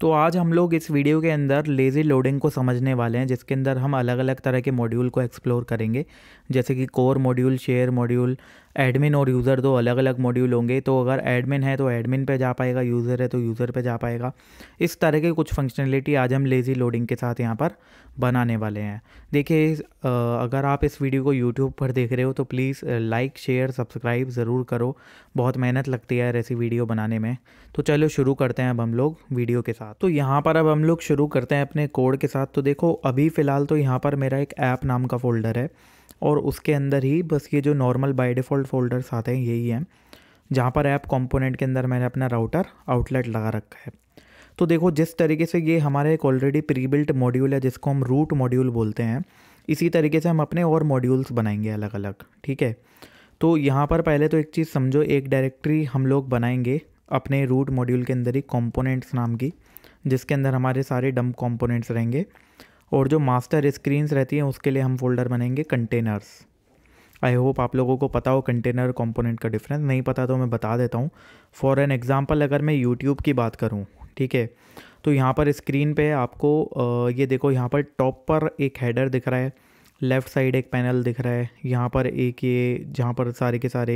तो आज हम लोग इस वीडियो के अंदर लेज़ी लोडिंग को समझने वाले हैं जिसके अंदर हम अलग अलग तरह के मॉड्यूल को एक्सप्लोर करेंगे जैसे कि core module share module admin और यूज़र दो अलग अलग मॉड्यूल होंगे तो अगर एडमिन है तो एडमिन पे जा पाएगा यूज़र है तो यूज़र पे जा पाएगा इस तरह के कुछ फंक्शनलिटी आज हम लेज़ी लोडिंग के साथ यहाँ पर बनाने वाले हैं देखिए अगर आप इस वीडियो को यूट्यूब पर देख रहे हो तो प्लीज़ लाइक शेयर सब्सक्राइब ज़रूर करो बहुत मेहनत लगती है ऐसी वीडियो बनाने में तो चलो शुरू करते हैं अब हम लोग वीडियो के साथ साथ तो यहाँ पर अब हम लोग शुरू करते हैं अपने कोड के साथ तो देखो अभी फ़िलहाल तो यहाँ पर मेरा एक ऐप नाम का फ़ोल्डर है और उसके अंदर ही बस ये जो नॉर्मल बाय डिफ़ॉल्ट फ़ोल्डर्स आते हैं यही हैं जहाँ पर ऐप कंपोनेंट के अंदर मैंने अपना राउटर आउटलेट लगा रखा है तो देखो जिस तरीके से ये हमारा एक ऑलरेडी प्री बिल्ट मॉड्यूल है जिसको हम रूट मॉड्यूल बोलते हैं इसी तरीके से हम अपने और मॉड्यूल्स बनाएंगे अलग अलग ठीक है तो यहाँ पर पहले तो एक चीज़ समझो एक डायरेक्टरी हम लोग बनाएंगे अपने रूट मॉड्यूल के अंदर ही कॉम्पोनेंट्स नाम की जिसके अंदर हमारे सारे डम्प कंपोनेंट्स रहेंगे और जो मास्टर स्क्रीन्स रहती हैं उसके लिए हम फोल्डर बनाएंगे कंटेनर्स आई होप आप लोगों को पता हो कंटेनर कंपोनेंट का डिफरेंस नहीं पता तो मैं बता देता हूँ फॉर एन एग्ज़ाम्पल अगर मैं यूट्यूब की बात करूँ ठीक है तो यहाँ पर स्क्रीन पे आपको ये देखो यहाँ पर टॉप पर एक हेडर दिख रहा है लेफ़्ट साइड एक पैनल दिख रहा है यहाँ पर एक ये जहाँ पर सारे के सारे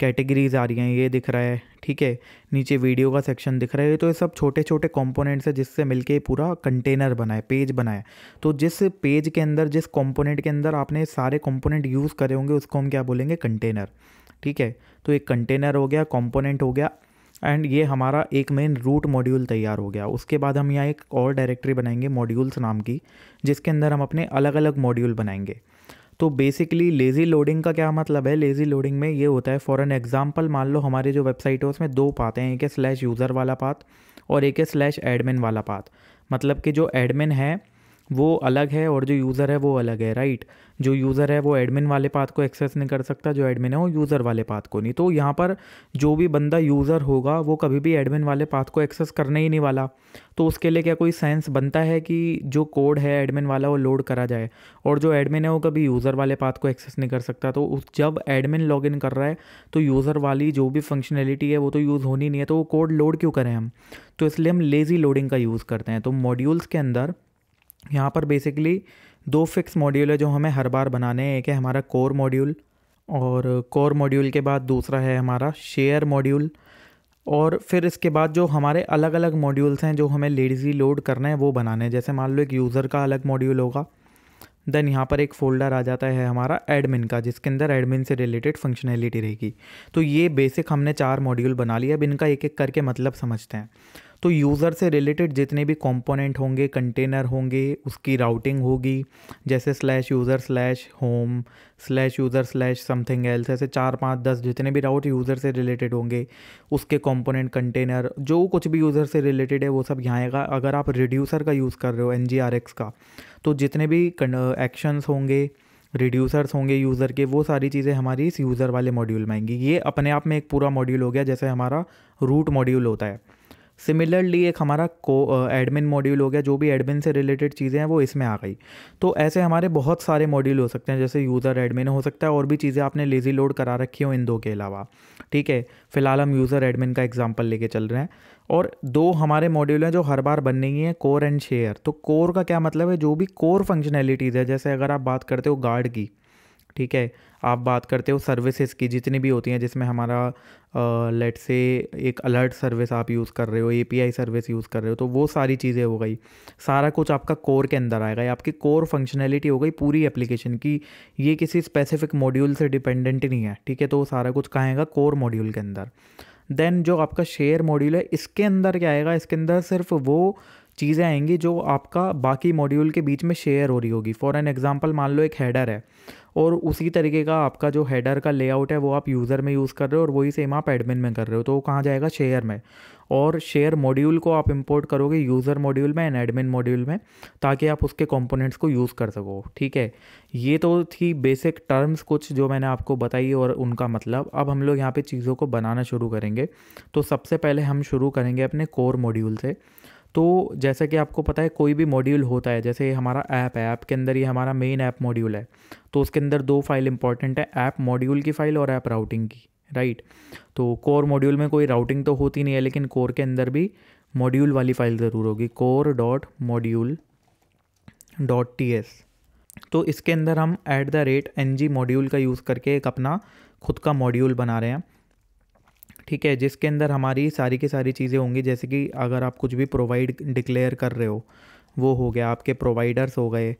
कैटेगरीज आ रही हैं ये दिख रहा है ठीक है नीचे वीडियो का सेक्शन दिख रहा है तो ये सब छोटे छोटे कंपोनेंट्स है जिससे मिलके पूरा कंटेनर बनाए पेज बनाए तो जिस पेज के अंदर जिस कंपोनेंट के अंदर आपने सारे कंपोनेंट यूज़ करे होंगे उसको हम क्या बोलेंगे कंटेनर ठीक है तो एक कंटेनर हो गया कॉम्पोनेंट हो गया एंड ये हमारा एक मेन रूट मॉड्यूल तैयार हो गया उसके बाद हम यहाँ एक और डायरेक्टरी बनाएंगे मॉड्यूल्स नाम की जिसके अंदर हम अपने अलग अलग मॉड्यूल बनाएंगे तो बेसिकली लेज़ी लोडिंग का क्या मतलब है लेज़ी लोडिंग में ये होता है फॉर एन एग्जाम्पल मान लो हमारे जो वेबसाइट है उसमें दो पाते हैं एक है स्लैश यूज़र वाला पाथ और एक है स्लैश एडमिन वाला पाथ मतलब कि जो एडमिन है वो अलग है और जो यूज़र है वो अलग है राइट जो यूज़र है वो एडमिन वाले पाथ को एक्सेस नहीं कर सकता जो एडमिन है वो यूज़र वाले पाथ को नहीं तो यहाँ पर जो भी बंदा यूज़र होगा वो कभी भी एडमिन वाले पाथ को एक्सेस करने ही नहीं वाला तो उसके लिए क्या कोई सेंस बनता है कि जो कोड है एडमिन वाला वो लोड करा जाए और जो एडमिन है वो कभी यूज़र वाले पाथ को एक्सेस नहीं कर सकता तो उस जब एडमिन लॉगिन कर रहा है तो यूज़र वाली जो भी फंक्शनैलिटी है वो तो यूज़ होनी नहीं है तो वो कोड लोड क्यों करें हम तो इसलिए हम लेज़ी लोडिंग का यूज़ करते हैं तो मॉड्यूल्स के अंदर यहाँ पर बेसिकली दो फिक्स मॉड्यूल है जो हमें हर बार बनाने हैं एक है हमारा कोर मॉड्यूल और कोर मॉड्यूल के बाद दूसरा है हमारा शेयर मॉड्यूल और फिर इसके बाद जो हमारे अलग अलग मॉड्यूल्स हैं जो हमें लेडीजी लोड करना है वो बनाने हैं जैसे मान लो एक यूज़र का अलग मॉड्यूल होगा देन यहाँ पर एक फ़ोल्डर आ जाता है हमारा एडमिन का जिसके अंदर एडमिन से रिलेटेड फंक्शनैलिटी रहेगी तो ये बेसिक हमने चार मॉड्यूल बना लिया अब इनका एक एक करके मतलब समझते हैं तो यूज़र से रिलेटेड जितने भी कंपोनेंट होंगे कंटेनर होंगे उसकी राउटिंग होगी जैसे slash user slash home slash user slash something else ऐसे चार पाँच दस जितने भी राउट यूज़र से रिलेटेड होंगे उसके कंपोनेंट कंटेनर जो कुछ भी यूज़र से रिलेटेड है वो सब यहाँ आएगा अगर आप रिड्यूसर का यूज़ कर रहे हो एन का तो जितने भी एक्शंस होंगे रिड्यूसर्स होंगे यूज़र के वो सारी चीज़ें हमारी इस यूज़र वाले मॉड्यूल में आएंगी ये अपने आप में एक पूरा मॉड्यूल हो गया जैसे हमारा रूट मॉड्यूल होता है सिमिलरली एक हमारा को एडमिन मॉड्यूल हो गया जो भी एडमिन से रिलेटेड चीज़ें हैं वो इसमें आ गई तो ऐसे हमारे बहुत सारे मॉड्यूल हो सकते हैं जैसे यूज़र एडमिन हो सकता है और भी चीज़ें आपने लेज़ी लोड करा रखी हो इन दो के अलावा ठीक है फिलहाल हम यूज़र एडमिन का एग्जाम्पल लेके चल रहे हैं और दो हमारे मॉड्यूल हैं जो हर बार बनने ही हैं कोर एंड शेयर तो कोर का क्या मतलब है जो भी कोर फंक्शनैलिटीज़ है जैसे अगर आप बात करते हो गार्ड की ठीक है आप बात करते हो सर्विसेज की जितनी भी होती हैं जिसमें हमारा लेट से एक अलर्ट सर्विस आप यूज़ कर रहे हो एपीआई सर्विस यूज़ कर रहे हो तो वो सारी चीज़ें हो गई सारा कुछ आपका कोर के अंदर आएगा आपकी कोर फंक्शनैलिटी हो गई पूरी एप्लीकेशन की ये किसी स्पेसिफिक मॉड्यूल से डिपेंडेंट नहीं है ठीक है तो वो सारा कुछ कहेगा कोर मॉड्यूल के अंदर देन जो आपका शेयर मॉड्यूल है इसके अंदर क्या आएगा इसके अंदर सिर्फ वो चीज़ें आएंगी जो आपका बाकी मॉड्यूल के बीच में शेयर हो रही होगी फॉर एन एग्ज़ाम्पल मान लो एक हेडर है और उसी तरीके का आपका जो हेडर का लेआउट है वो आप यूज़र में यूज़ कर रहे हो और वही सेम आप एडमिन में कर रहे हो तो वो कहाँ जाएगा शेयर में और शेयर मॉड्यूल को आप इंपोर्ट करोगे यूज़र मॉड्यूल में एंड एडमिन मॉड्यूल में ताकि आप उसके कंपोनेंट्स को यूज़ कर सको ठीक है ये तो थी बेसिक टर्म्स कुछ जो मैंने आपको बताई और उनका मतलब अब हम लोग यहाँ पे चीज़ों को बनाना शुरू करेंगे तो सबसे पहले हम शुरू करेंगे अपने कोर मॉड्यूल से तो जैसा कि आपको पता है कोई भी मॉड्यूल होता है जैसे हमारा ऐप है ऐप के अंदर ये हमारा मेन ऐप मॉड्यूल है तो उसके अंदर दो फाइल इंपॉर्टेंट है ऐप मॉड्यूल की फ़ाइल और ऐप राउटिंग की राइट तो कोर मॉड्यूल में कोई राउटिंग तो होती नहीं है लेकिन कोर के अंदर भी मॉड्यूल वाली फ़ाइल ज़रूर होगी core dot module dot T S तो इसके अंदर हम at the rate N G module का यूज़ करके एक अपना खुद का मॉड्यूल बना रहे हैं ठीक है जिसके अंदर हमारी सारी की सारी चीज़ें होंगी जैसे कि अगर आप कुछ भी प्रोवाइड डिक्लेयर कर रहे हो वो हो गया आपके प्रोवाइडर्स हो गए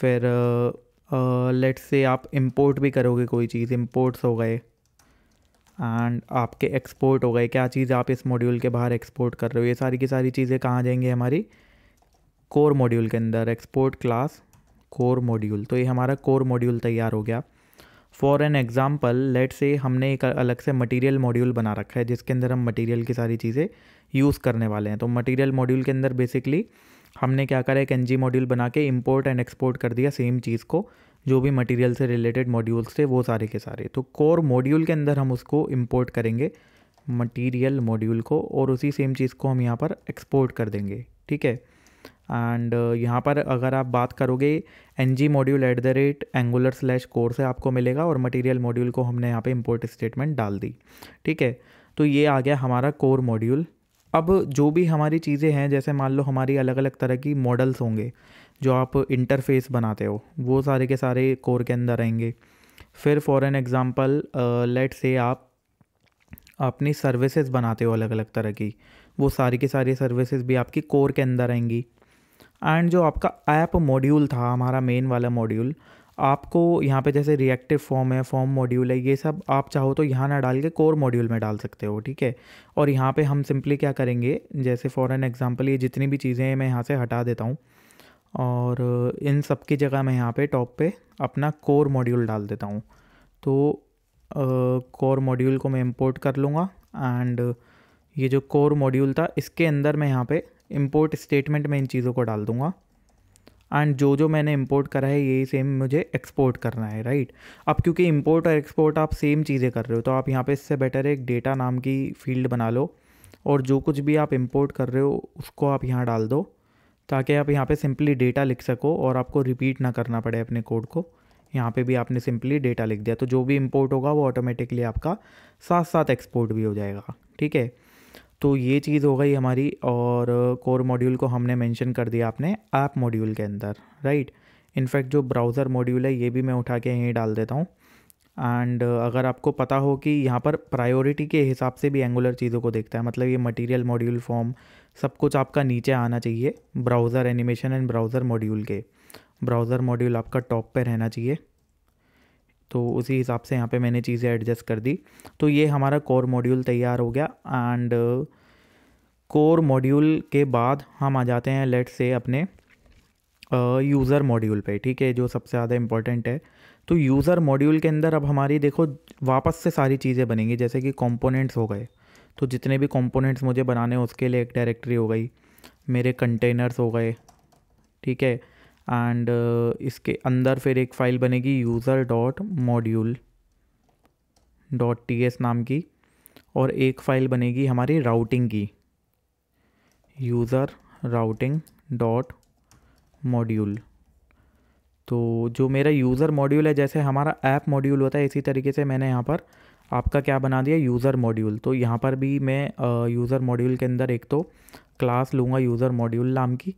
फिर लेट्स uh, से uh, आप इम्पोर्ट भी करोगे कोई चीज़ इम्पोर्ट्स हो गए एंड आपके एक्सपोर्ट हो गए क्या चीज़ आप इस मॉड्यूल के बाहर एक्सपोर्ट कर रहे हो ये सारी की सारी चीज़ें कहाँ जाएंगी हमारी कोर मॉड्यूल के अंदर एक्सपोर्ट क्लास कोर मॉड्यूल तो ये हमारा कोर मॉड्यूल तैयार हो गया फॉर एन एग्ज़ाम्पल लेट से हमने एक अलग से मटेरियल मॉड्यूल बना रखा है जिसके अंदर हम मटेरियल की सारी चीज़ें यूज़ करने वाले हैं तो मटेरियल मॉड्यूल के अंदर बेसिकली हमने क्या करा एक एन जी मॉड्यूल बना के इम्पोर्ट एंड एक्सपोर्ट कर दिया सेम चीज़ को जो भी मटेरियल से रिलेटेड मॉड्यूल्स थे वो सारे के सारे तो कोर मॉड्यूल के अंदर हम उसको इम्पोर्ट करेंगे मटेरियल मॉड्यूल को और उसी सेम चीज़ को हम यहाँ पर एक्सपोर्ट कर देंगे ठीक है एंड uh, यहाँ पर अगर आप बात करोगे N G module at the rate Angular slash core से आपको मिलेगा और मटेरियल मॉड्यूल को हमने यहाँ पे इम्पोर्ट स्टेटमेंट डाल दी ठीक है तो ये आ गया हमारा कोर मॉड्यूल अब जो भी हमारी चीज़ें हैं जैसे मान लो हमारी अलग अलग तरह की मॉडल्स होंगे जो आप इंटरफेस बनाते हो वो सारे के सारे कोर के अंदर रहेंगे फिर फॉर एन एग्ज़ाम्पल लेट से आप अपनी सर्विसेज बनाते हो अलग अलग तरह की वो सारी की सारी सर्विसेज भी आपकी कोर के अंदर आएंगी एंड जो आपका ऐप मॉड्यूल था हमारा मेन वाला मॉड्यूल आपको यहाँ पे जैसे रिएक्टिव फॉर्म है फॉर्म मॉड्यूल है ये सब आप चाहो तो यहाँ ना डाल के कोर मॉड्यूल में डाल सकते हो ठीक है और यहाँ पे हम सिंपली क्या करेंगे जैसे फॉर एन एग्ज़ाम्पल ये जितनी भी चीज़ें हैं मैं यहाँ से हटा देता हूँ और इन सब की जगह मैं यहाँ पे टॉप पे अपना कोर मॉड्यूल डाल देता हूँ तो कोर मॉड्यूल को मैं इम्पोर्ट कर लूँगा एंड ये जो कोर मॉड्यूल था इसके अंदर मैं यहाँ पर इम्पोर्ट स्टेटमेंट में इन चीज़ों को डाल दूंगा एंड जो जो मैंने इम्पोर्ट करा है यही सेम मुझे एक्सपोर्ट करना है राइट अब क्योंकि इम्पोर्ट और एक्सपोर्ट आप सेम चीज़ें कर रहे हो तो आप यहाँ पे इससे बेटर एक डेटा नाम की फील्ड बना लो और जो कुछ भी आप इम्पोर्ट कर रहे हो उसको आप यहाँ डाल दो ताकि आप यहाँ पे सिंपली डेटा लिख सको और आपको रिपीट ना करना पड़े अपने कोड को यहाँ पे भी आपने सिंपली डेटा लिख दिया तो जो भी इम्पोर्ट होगा वो ऑटोमेटिकली आपका साथ साथ एक्सपोर्ट भी हो जाएगा ठीक है तो ये चीज़ हो गई हमारी और कोर मॉड्यूल को हमने मेंशन कर दिया आपने ऐप मॉड्यूल के अंदर राइट इनफैक्ट जो ब्राउज़र मॉड्यूल है ये भी मैं उठा के यहीं डाल देता हूँ एंड अगर आपको पता हो कि यहाँ पर प्रायोरिटी के हिसाब से भी एंगुलर चीज़ों को देखता है मतलब ये मटेरियल मॉड्यूल फॉर्म सब कुछ आपका नीचे आना चाहिए browser animation and browser module के ब्राउज़र मॉड्यूल आपका टॉप पे रहना चाहिए तो उसी हिसाब से यहाँ पे मैंने चीज़ें एडजस्ट कर दी तो ये हमारा कोर मॉड्यूल तैयार हो गया एंड कोर मॉड्यूल के बाद हम आ जाते हैं लेट से अपने यूज़र मॉड्यूल पे ठीक है जो सबसे ज़्यादा इम्पॉर्टेंट है तो यूज़र मॉड्यूल के अंदर अब हमारी देखो वापस से सारी चीज़ें बनेंगी जैसे कि कॉम्पोनेंट्स हो गए तो जितने भी कॉम्पोनेंट्स मुझे बनाने हैं उसके लिए एक डायरेक्टरी हो गई मेरे कंटेनर्स हो गए ठीक है एंड uh, इसके अंदर फिर एक फ़ाइल बनेगी user dot module dot T S नाम की और एक फ़ाइल बनेगी हमारी राउटिंग की यूज़र राउटिंग डॉट मॉड्यूल तो जो मेरा यूज़र मॉड्यूल है जैसे हमारा ऐप मॉड्यूल होता है इसी तरीके से मैंने यहाँ पर आपका क्या बना दिया यूज़र मॉड्यूल तो यहाँ पर भी मैं यूज़र uh, मॉड्यूल के अंदर एक तो क्लास लूँगा यूज़र मॉड्यूल नाम की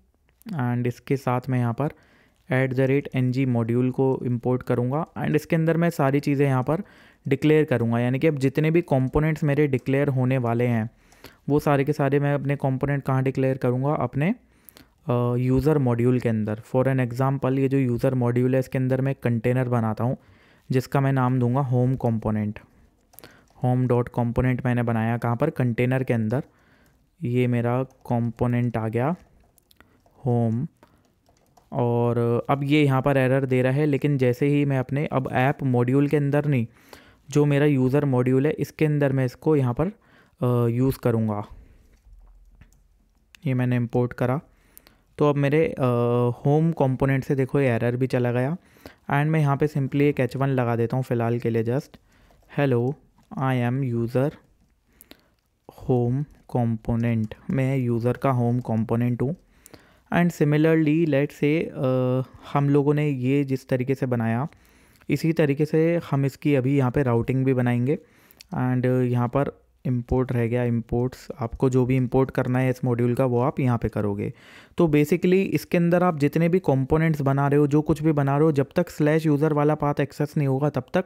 एंड इसके साथ मैं यहाँ पर at the rate N G module को इम्पोर्ट करूँगा एंड इसके अंदर मैं सारी चीज़ें यहाँ पर डिक्लेयर करूँगा यानी कि अब जितने भी कॉम्पोनेंट्स मेरे डिक्लेयर होने वाले हैं वो सारे के सारे मैं अपने कॉम्पोनेंट कहाँ डिक्लेयर करूँगा अपने यूज़र मॉड्यूल के अंदर फॉर एन एग्ज़ाम्पल ये जो यूज़र मॉड्यूल है इसके अंदर मैं कंटेनर बनाता हूँ जिसका मैं नाम दूंगा home component home dot component मैंने बनाया कहाँ पर कंटेनर के अंदर ये मेरा कॉम्पोनेंट आ गया होम और अब ये यहाँ पर एरर दे रहा है लेकिन जैसे ही मैं अपने अब ऐप मॉड्यूल के अंदर नहीं जो मेरा यूज़र मॉड्यूल है इसके अंदर मैं इसको यहाँ पर यूज़ करूँगा ये मैंने इंपोर्ट करा तो अब मेरे होम कंपोनेंट से देखो एरर भी चला गया एंड मैं यहाँ पे सिंपली एक एच वन लगा देता हूँ फ़िलहाल के लिए just hello I am user home component मैं यूज़र का होम कंपोनेंट हूँ एंड सिमिलरली लेट से हम लोगों ने ये जिस तरीके से बनाया इसी तरीके से हम इसकी अभी यहाँ पे राउटिंग भी बनाएंगे एंड uh, यहाँ पर इम्पोर्ट रह गया इम्पोर्ट्स आपको जो भी इम्पोर्ट करना है इस मॉड्यूल का वो आप यहाँ पे करोगे तो बेसिकली इसके अंदर आप जितने भी कंपोनेंट्स बना रहे हो जो कुछ भी बना रहे हो जब तक स्लैश यूज़र वाला पाथ एक्सेस नहीं होगा तब तक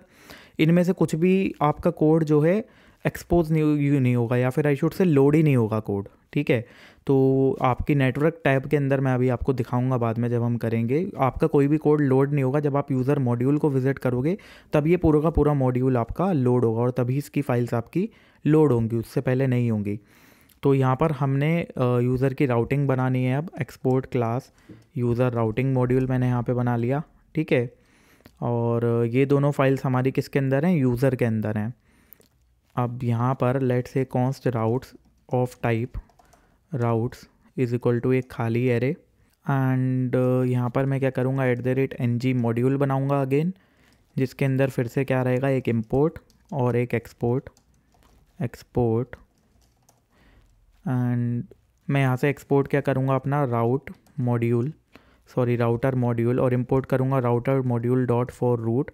इनमें से कुछ भी आपका कोड जो है एक्सपोज नहीं नहीं होगा या फिर आई शुड से लोड ही नहीं होगा कोड ठीक है तो आपकी नेटवर्क टैब के अंदर मैं अभी आपको दिखाऊंगा बाद में जब हम करेंगे आपका कोई भी कोड लोड नहीं होगा जब आप यूज़र मॉड्यूल को विजिट करोगे तब ये पूरा का पूरा मॉड्यूल आपका लोड होगा और तभी इसकी फाइल्स आपकी लोड होंगी उससे पहले नहीं होंगी तो यहाँ पर हमने यूज़र की राउटिंग बनानी है अब export class user routing module मैंने यहाँ पर बना लिया ठीक है और ये दोनों फाइल्स हमारी किसके अंदर हैं यूज़र के अंदर हैं अब यहाँ पर let say const routes of type routes is equal to एक खाली एरे एंड uh, यहाँ पर मैं क्या करूँगा at the rate N G module बनाऊँगा अगेन जिसके अंदर फिर से क्या रहेगा एक इम्पोर्ट और एक एक्सपोर्ट एक्सपोर्ट एंड मैं यहाँ से एक्सपोर्ट क्या करूँगा अपना route module sorry router module और इम्पोर्ट करूँगा router module dot for root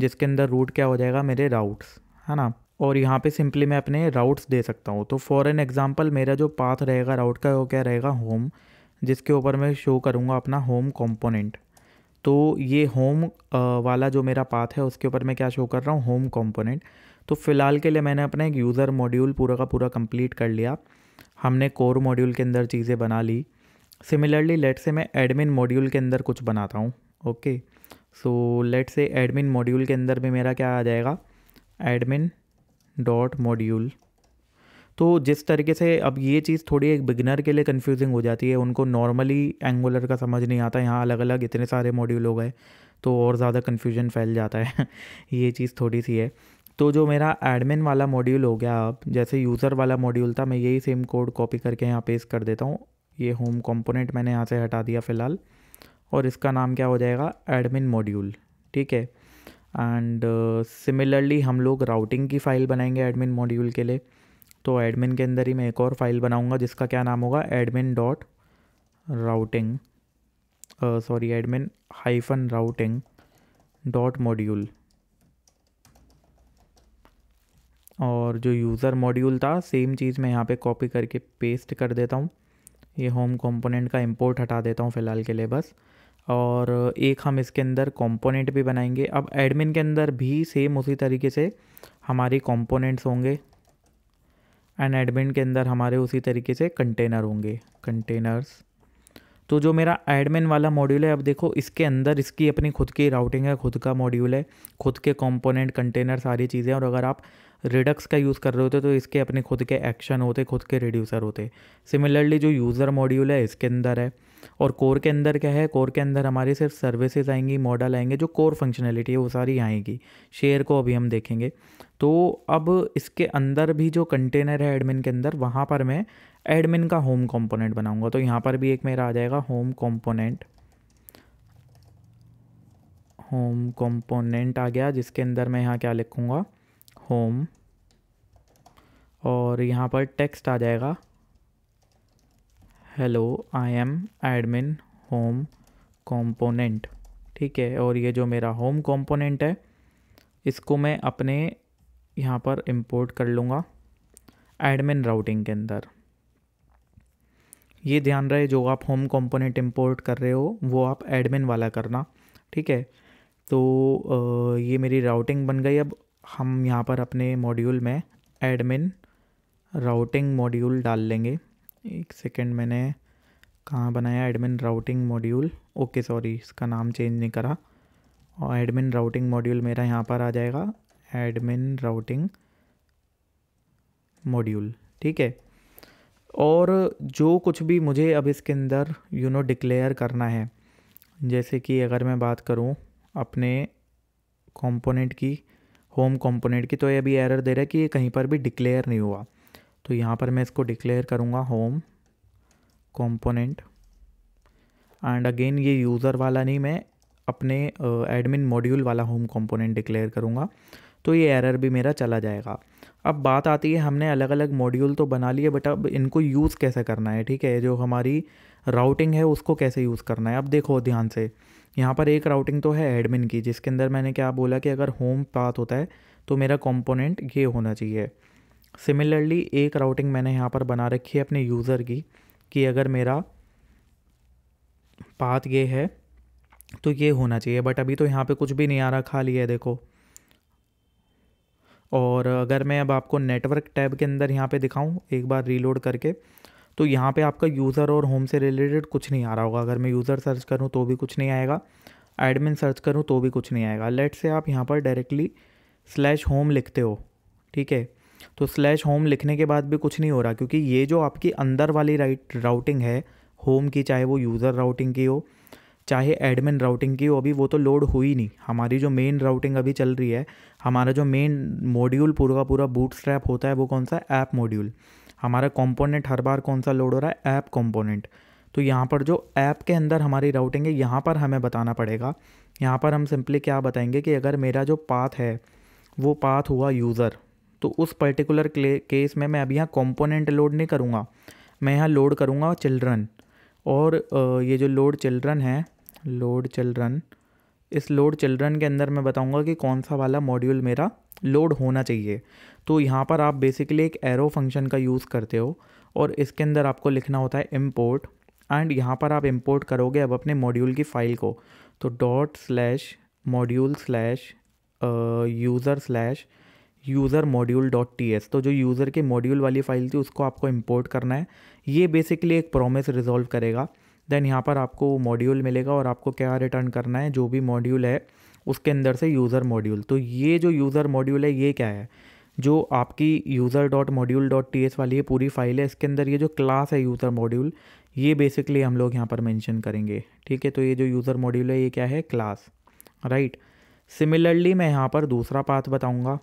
जिसके अंदर रूट क्या हो जाएगा मेरे राउट्स है ना और यहाँ पे सिंपली मैं अपने राउट्स दे सकता हूँ तो फॉर एन एग्ज़ाम्पल मेरा जो पाथ रहेगा राउट का वो क्या रहेगा होम जिसके ऊपर मैं शो करूँगा अपना होम कॉम्पोनेंट तो ये होम वाला जो मेरा पाथ है उसके ऊपर मैं क्या शो कर रहा हूँ होम कॉम्पोनेंट तो फ़िलहाल के लिए मैंने अपना एक यूज़र मॉड्यूल पूरा का पूरा कम्प्लीट कर लिया हमने कोर मॉड्यूल के अंदर चीज़ें बना ली सिमिलरली लेट से मैं एडमिन मॉड्यूल के अंदर कुछ बनाता हूँ okay so late say admin module के अंदर भी मेरा क्या आ जाएगा एडमिन डॉट मॉड्यूल तो जिस तरीके से अब ये चीज़ थोड़ी एक बिगनर के लिए कन्फ्यूजिंग हो जाती है उनको नॉर्मली एंगुलर का समझ नहीं आता यहाँ अलग अलग इतने सारे मॉड्यूल हो गए तो और ज़्यादा कन्फ्यूजन फैल जाता है ये चीज़ थोड़ी सी है तो जो मेरा एडमिन वाला मॉड्यूल हो गया अब जैसे यूज़र वाला मॉड्यूल था मैं यही सेम कोड कॉपी करके यहाँ पेस्ट कर देता हूँ ये होम कंपोनेंट मैंने यहाँ से हटा दिया फ़िलहाल और इसका नाम क्या हो जाएगा एडमिन मॉड्यूल ठीक है एंड सिमिलरली uh, हम लोग राउटिंग की फ़ाइल बनाएंगे एडमिन मॉड्यूल के लिए तो एडमिन के अंदर ही मैं एक और फाइल बनाऊंगा जिसका क्या नाम होगा admin dot routing sorry admin hyphen routing dot module और जो यूज़र मॉड्यूल था सेम चीज़ मैं यहाँ पे कॉपी करके पेस्ट कर देता हूँ ये होम कंपोनेंट का इंपोर्ट हटा देता हूँ फ़िलहाल के लिए बस और एक हम इसके अंदर कंपोनेंट भी बनाएंगे अब एडमिन के अंदर भी सेम उसी तरीके से हमारी कंपोनेंट्स होंगे एंड एडमिन के अंदर हमारे उसी तरीके से कंटेनर होंगे कंटेनर्स तो जो मेरा एडमिन वाला मॉड्यूल है अब देखो इसके अंदर इसकी अपनी खुद की राउटिंग है खुद का मॉड्यूल है खुद के कंपोनेंट कंटेनर सारी चीज़ें और अगर आप रिडक्स का यूज़ कर रहे होते तो इसके अपने खुद के एक्शन होते खुद के रिड्यूसर होते सिमिलरली जो यूज़र मॉड्यूल है इसके अंदर है और कोर के अंदर क्या है कोर के अंदर हमारे सिर्फ सर्विसेज आएंगी मॉडल आएंगे जो कोर फंक्शनैलिटी है वो सारी आएंगी शेयर को अभी हम देखेंगे तो अब इसके अंदर भी जो कंटेनर है एडमिन के अंदर वहाँ पर मैं एडमिन का होम कंपोनेंट बनाऊंगा तो यहाँ पर भी एक मेरा आ जाएगा होम कंपोनेंट होम कंपोनेंट आ गया जिसके अंदर मैं यहाँ क्या लिखूँगा होम और यहाँ पर टेक्स्ट आ जाएगा hello I am admin home component ठीक है और ये जो मेरा होम कॉम्पोनेंट है इसको मैं अपने यहाँ पर इंपोर्ट कर लूँगा एडमिन राउटिंग के अंदर ये ध्यान रहे जो आप होम कंपोनेंट इंपोर्ट कर रहे हो वो आप एडमिन वाला करना ठीक है तो ये मेरी राउटिंग बन गई अब हम यहाँ पर अपने मॉड्यूल में एडमिन राउटिंग मॉड्यूल डाल लेंगे एक सेकेंड मैंने कहाँ बनाया admin routing module okay sorry इसका नाम चेंज नहीं करा और एडमिन राउटिंग मॉड्यूल मेरा यहाँ पर आ जाएगा एडमिन राउटिंग मॉड्यूल ठीक है और जो कुछ भी मुझे अब इसके अंदर यू नो डिक्लेयर करना है जैसे कि अगर मैं बात करूँ अपने कंपोनेंट की होम कंपोनेंट की तो ये अभी एरर दे रहा है कि ये कहीं पर भी डिक्लेयर नहीं हुआ तो यहाँ पर मैं इसको डिक्लेयर करूँगा होम कॉम्पोनेंट एंड अगेन ये यूज़र वाला नहीं मैं अपने एडमिन uh, मॉड्यूल वाला होम कॉम्पोनेंट डिक्लेयर करूँगा तो ये एरर भी मेरा चला जाएगा अब बात आती है हमने अलग अलग मॉड्यूल तो बना लिए बट अब इनको यूज़ कैसे करना है ठीक है जो हमारी राउटिंग है उसको कैसे यूज़ करना है अब देखो ध्यान से यहाँ पर एक राउटिंग तो है एडमिन की जिसके अंदर मैंने क्या बोला कि अगर होम पाथ होता है तो मेरा कॉम्पोनेंट ये होना चाहिए सिमिलरली एक राउटिंग मैंने यहाँ पर बना रखी है अपने यूज़र की कि अगर मेरा पाथ ये है तो ये होना चाहिए बट अभी तो यहाँ पे कुछ भी नहीं आ रहा खाली है देखो और अगर मैं अब आपको नेटवर्क टैब के अंदर यहाँ पे दिखाऊँ एक बार रीलोड करके तो यहाँ पे आपका यूज़र और होम से रिलेटेड कुछ नहीं आ रहा होगा अगर मैं यूज़र सर्च करूँ तो भी कुछ नहीं आएगा एडमिन सर्च करूँ तो भी कुछ नहीं आएगा लेट से आप यहाँ पर डायरेक्टली स्लैश होम लिखते हो ठीक है तो स्लैश होम लिखने के बाद भी कुछ नहीं हो रहा क्योंकि ये जो आपकी अंदर वाली राइट राउटिंग है होम की चाहे वो यूज़र राउटिंग की हो चाहे एडमिन राउटिंग की हो अभी वो तो लोड हुई नहीं हमारी जो मेन राउटिंग अभी चल रही है हमारा जो मेन मॉड्यूल पूरा पूरा बूट स्ट्रैप होता है वो कौन सा ऐप मॉड्यूल हमारा कॉम्पोनेंट हर बार कौन सा लोड हो रहा है ऐप कॉम्पोनेंट तो यहाँ पर जो ऐप के अंदर हमारी राउटिंग है यहाँ पर हमें बताना पड़ेगा यहाँ पर हम सिंपली क्या बताएंगे कि अगर मेरा जो पाथ है वो पाथ हुआ यूज़र तो उस पर्टिकुलर केस में मैं अभी यहाँ कॉम्पोनेंट लोड नहीं करूँगा मैं यहाँ लोड करूँगा चिल्ड्रन और ये जो लोड चिल्ड्रन है लोड चिल्ड्रन इस लोड चिल्ड्रन के अंदर मैं बताऊँगा कि कौन सा वाला मॉड्यूल मेरा लोड होना चाहिए तो यहाँ पर आप बेसिकली एक एरो फंक्शन का यूज़ करते हो और इसके अंदर आपको लिखना होता है इम्पोर्ट एंड यहाँ पर आप इम्पोर्ट करोगे अब अपने मॉड्यूल की फ़ाइल को तो dot slash module slash user slash user module dot T S तो जो यूज़र के मॉड्यूल वाली फाइल थी उसको आपको इम्पोर्ट करना है ये बेसिकली एक प्रोमिस रिजॉल्व करेगा देन यहाँ पर आपको मॉड्यूल मिलेगा और आपको क्या रिटर्न करना है जो भी मॉड्यूल है उसके अंदर से यूज़र मॉड्यूल तो ये जो यूज़र मॉड्यूल है ये क्या है जो आपकी user dot module dot T S वाली ये पूरी फाइल है इसके अंदर ये जो क्लास है यूज़र मॉड्यूल ये बेसिकली हम लोग यहाँ पर मेंशन करेंगे ठीक है तो ये जो यूज़र मॉड्यूल है ये क्या है क्लास राइट सिमिलरली मैं यहाँ पर दूसरा पाथ बताऊँगा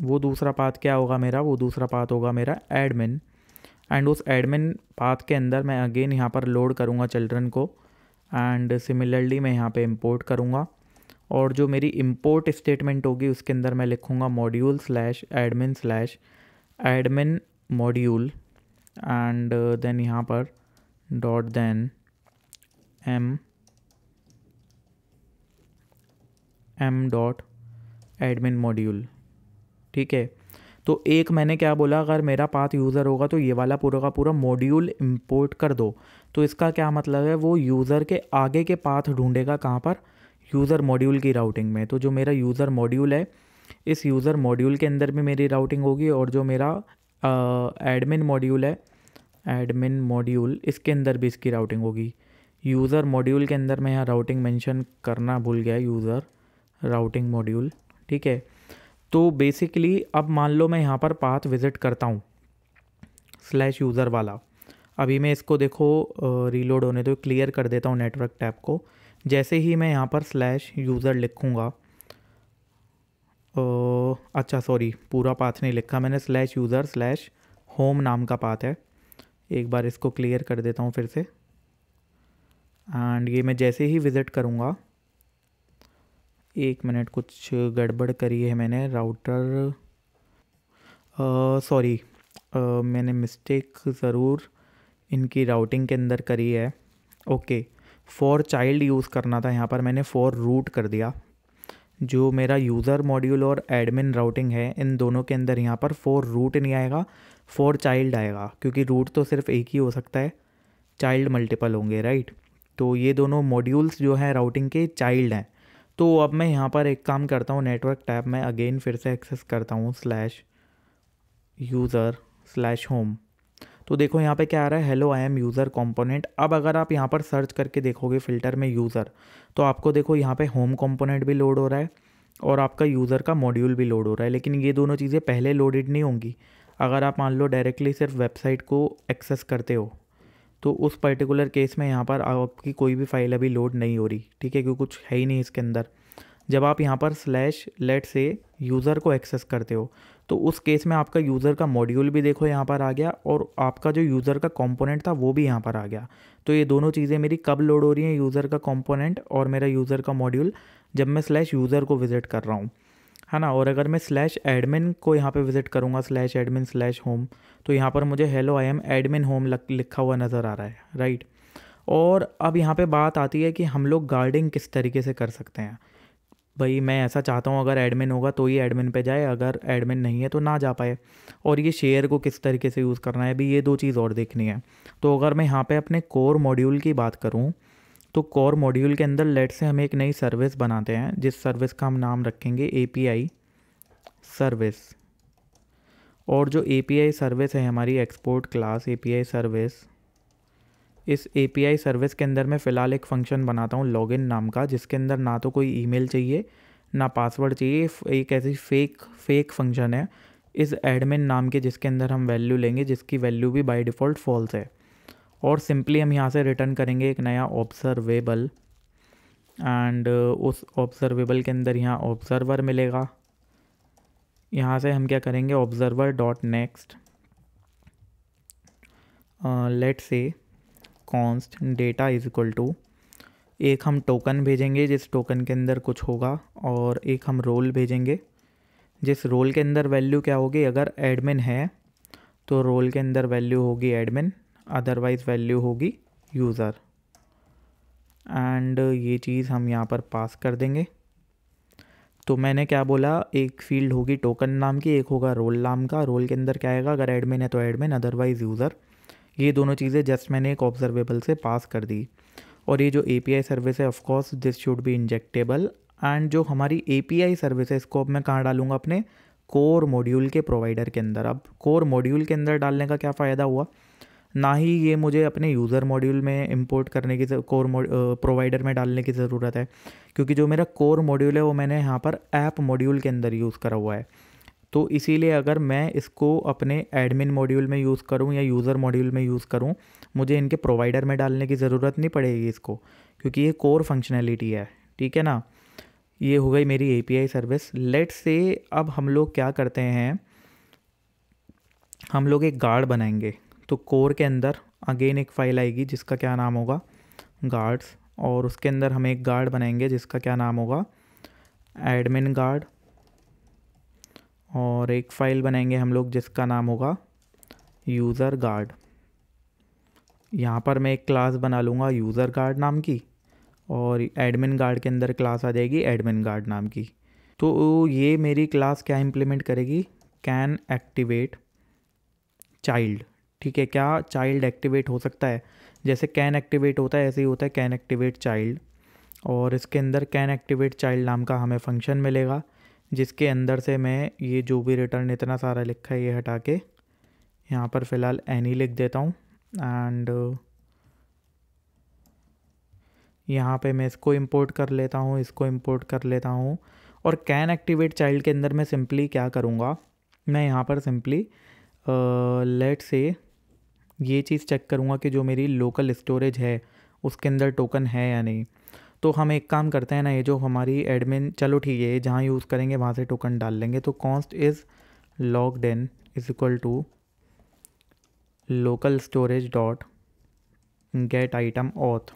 वो दूसरा पाथ क्या होगा मेरा वो दूसरा पाथ होगा मेरा एडमिन एंड उस एडमिन पाथ के अंदर मैं अगेन यहाँ पर लोड करूँगा चिल्ड्रन को एंड सिमिलरली मैं यहाँ पे इंपोर्ट करूँगा और जो मेरी इंपोर्ट स्टेटमेंट होगी उसके अंदर मैं लिखूँगा module slash admin slash admin module and then यहाँ पर dot then M M dot admin module ठीक है तो एक मैंने क्या बोला अगर मेरा पाथ यूज़र होगा तो ये वाला पूरा का पूरा मॉड्यूल इंपोर्ट कर दो तो इसका क्या मतलब है वो यूज़र के आगे के पाथ ढूंढेगा कहाँ पर यूज़र मॉड्यूल की राउटिंग में तो जो मेरा यूज़र मॉड्यूल है इस यूज़र मॉड्यूल के अंदर भी मेरी राउटिंग होगी और जो मेरा एडमिन मॉड्यूल है एडमिन मॉड्यूल इसके अंदर भी इसकी राउटिंग होगी यूज़र मॉड्यूल के अंदर मैं यहाँ राउटिंग मैंशन करना भूल गया यूज़र राउटिंग मॉड्यूल ठीक है तो बेसिकली अब मान लो मैं यहाँ पर पाथ विज़िट करता हूँ स्लैश यूज़र वाला अभी मैं इसको देखो रीलोड होने दो क्लियर कर देता हूँ नेटवर्क टैब को जैसे ही मैं यहाँ पर स्लैश यूज़र लिखूँगा अच्छा सॉरी पूरा पाथ नहीं लिखा मैंने स्लैश यूज़र स्लैश होम नाम का पाथ है एक बार इसको क्लियर कर देता हूँ फिर से एंड ये मैं जैसे ही विज़िट करूँगा एक मिनट कुछ गड़बड़ करी है मैंने राउटर सॉरी मैंने मिस्टेक ज़रूर इनकी राउटिंग के अंदर करी है ओके फॉर चाइल्ड यूज़ करना था यहाँ पर मैंने फॉर रूट कर दिया जो मेरा यूज़र मॉड्यूल और एडमिन राउटिंग है इन दोनों के अंदर यहाँ पर फॉर रूट नहीं आएगा फॉर चाइल्ड आएगा क्योंकि रूट तो सिर्फ एक ही हो सकता है चाइल्ड मल्टीपल होंगे राइट तो ये दोनों मॉड्यूल्स जो हैं राउटिंग के चाइल्ड हैं तो अब मैं यहाँ पर एक काम करता हूँ नेटवर्क टैब में अगेन फिर से एक्सेस करता हूँ स्लैश यूज़र स्लैश होम तो देखो यहाँ पे क्या आ रहा है hello I am user component अब अगर आप यहाँ पर सर्च करके देखोगे फ़िल्टर में यूज़र तो आपको देखो यहाँ पे होम कंपोनेंट भी लोड हो रहा है और आपका यूज़र का मॉड्यूल भी लोड हो रहा है लेकिन ये दोनों चीज़ें पहले लोडेड नहीं होंगी अगर आप मान लो डायरेक्टली सिर्फ वेबसाइट को एक्सेस करते हो तो उस पर्टिकुलर केस में यहाँ पर आपकी कोई भी फाइल अभी लोड नहीं हो रही ठीक है क्योंकि कुछ है ही नहीं इसके अंदर जब आप यहाँ पर स्लैश लेट से यूज़र को एक्सेस करते हो तो उस केस में आपका यूज़र का मॉड्यूल भी देखो यहाँ पर आ गया और आपका जो यूज़र का कंपोनेंट था वो भी यहाँ पर आ गया तो ये दोनों चीज़ें मेरी कब लोड हो रही हैं यूज़र का कंपोनेंट और मेरा यूज़र का मॉड्यूल जब मैं स्लैश यूज़र को विज़िट कर रहा हूँ है ना और अगर मैं स्लैश एडमिन को यहाँ पे विज़िट करूँगा स्लैश एडमिन स्लैश होम तो यहाँ पर मुझे hello I am admin home लिखा हुआ नज़र आ रहा है राइट और अब यहाँ पे बात आती है कि हम लोग गार्डिंग किस तरीके से कर सकते हैं भाई मैं ऐसा चाहता हूँ अगर एडमिन होगा तो ही एडमिन पे जाए अगर एडमिन नहीं है तो ना जा पाए और ये शेयर को किस तरीके से यूज़ करना है अभी ये दो चीज़ और देखनी है तो अगर मैं यहाँ पे अपने कोर मॉड्यूल की बात करूँ तो कोर मॉड्यूल के अंदर लेट से हम एक नई सर्विस बनाते हैं जिस सर्विस का हम नाम रखेंगे एपीआई सर्विस और जो एपीआई सर्विस है हमारी एक्सपोर्ट क्लास एपीआई सर्विस इस एपीआई सर्विस के अंदर मैं फ़िलहाल एक फ़ंक्शन बनाता हूँ लॉगिन नाम का जिसके अंदर ना तो कोई ईमेल चाहिए ना पासवर्ड चाहिए एक ऐसी फेक फेक फंक्शन है इस एडमिन नाम के जिसके अंदर हम वैल्यू लेंगे जिसकी वैल्यू भी बाय डिफ़ॉल्ट फॉल्स है और सिंपली हम यहाँ से रिटर्न करेंगे एक नया ऑब्जर्वेबल एंड uh, उस ऑब्जर्वेबल के अंदर यहाँ ऑब्जर्वर मिलेगा यहाँ से हम क्या करेंगे observer dot next let's say const data is equal to एक हम टोकन भेजेंगे जिस टोकन के अंदर कुछ होगा और एक हम रोल भेजेंगे जिस रोल के अंदर वैल्यू क्या होगी अगर एडमिन है तो रोल के अंदर वैल्यू होगी एडमिन अदरवाइज़ वैल्यू होगी यूज़र एंड ये चीज़ हम यहाँ पर पास कर देंगे तो मैंने क्या बोला एक फील्ड होगी टोकन नाम की एक होगा रोल नाम का रोल के अंदर क्या आएगा अगर एडमिन है तो एडमिन अदरवाइज़ यूज़र ये दोनों चीज़ें जस्ट मैंने एक ऑब्जर्वेबल से पास कर दी और ये जो ए सर्विस है of course this should be injectable and जो हमारी ए सर्विस है इसको अब मैं कहाँ डालूँगा अपने कोर मॉड्यूल के प्रोवाइडर के अंदर अब कोर मॉड्यूल के अंदर डालने का क्या फ़ायदा हुआ ना ही ये मुझे अपने यूज़र मॉड्यूल में इंपोर्ट करने की कोर प्रोवाइडर में डालने की ज़रूरत है क्योंकि जो मेरा कोर मॉड्यूल है वो मैंने यहाँ पर ऐप मॉड्यूल के अंदर यूज़ करा हुआ है तो इसीलिए अगर मैं इसको अपने एडमिन मॉड्यूल में यूज़ करूँ या यूज़र मॉड्यूल में यूज़ करूँ मुझे इनके प्रोवाइडर में डालने की ज़रूरत नहीं पड़ेगी इसको क्योंकि ये कोर फंक्शनैलिटी है ठीक है ना ये हो गई मेरी ए सर्विस लेट से अब हम लोग क्या करते हैं हम लोग एक गार्ड बनाएंगे तो कोर के अंदर अगेन एक फाइल आएगी जिसका क्या नाम होगा गार्ड्स और उसके अंदर हम एक गार्ड बनाएंगे जिसका क्या नाम होगा एडमिन गार्ड और एक फ़ाइल बनाएंगे हम लोग जिसका नाम होगा यूज़र गार्ड यहाँ पर मैं एक क्लास बना लूँगा यूज़र गार्ड नाम की और एडमिन गार्ड के अंदर क्लास आ जाएगी एडमिन गार्ड नाम की तो ये मेरी क्लास क्या इम्प्लीमेंट करेगी कैन एक्टिवेट चाइल्ड ठीक है क्या चाइल्ड एक्टिवेट हो सकता है जैसे कैन एक्टिवेट होता है ऐसे ही होता है कैन एक्टिवेट चाइल्ड और इसके अंदर कैन एक्टिवेट चाइल्ड नाम का हमें फंक्शन मिलेगा जिसके अंदर से मैं ये जो भी रिटर्न इतना सारा लिखा है ये हटा के यहाँ पर फ़िलहाल एनी लिख देता हूँ एंड यहाँ पे मैं इसको इंपोर्ट कर लेता हूँ इसको इंपोर्ट कर लेता हूँ और कैन एक्टिवेट चाइल्ड के अंदर मैं सिंपली क्या करूँगा मैं यहाँ पर सिंपली लेट से ये चीज़ चेक करूँगा कि जो मेरी लोकल स्टोरेज है उसके अंदर टोकन है या नहीं तो हम एक काम करते हैं ना ये जो हमारी एडमिन चलो ठीक है जहाँ यूज़ करेंगे वहाँ से टोकन डाल लेंगे तो const is logged in is equal to local storage dot get item auth